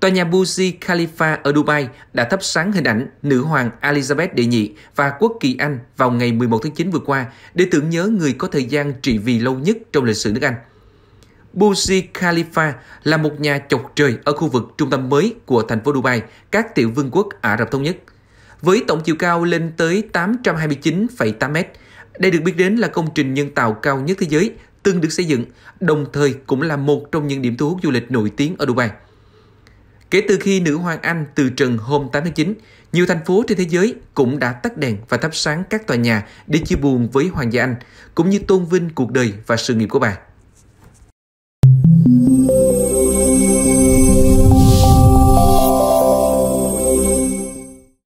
Tòa nhà Burj Khalifa ở Dubai đã thắp sáng hình ảnh nữ hoàng Elizabeth đệ nhị và quốc kỳ Anh vào ngày 11 tháng 9 vừa qua để tưởng nhớ người có thời gian trị vì lâu nhất trong lịch sử nước Anh. Burj Khalifa là một nhà chọc trời ở khu vực trung tâm mới của thành phố Dubai, các tiểu vương quốc Ả Rập Thống Nhất. Với tổng chiều cao lên tới 829,8 mét, đây được biết đến là công trình nhân tạo cao nhất thế giới từng được xây dựng, đồng thời cũng là một trong những điểm thu hút du lịch nổi tiếng ở Dubai. Kể từ khi nữ hoàng Anh từ trần hôm 8/9, nhiều thành phố trên thế giới cũng đã tắt đèn và thắp sáng các tòa nhà để chia buồn với hoàng gia Anh, cũng như tôn vinh cuộc đời và sự nghiệp của bà.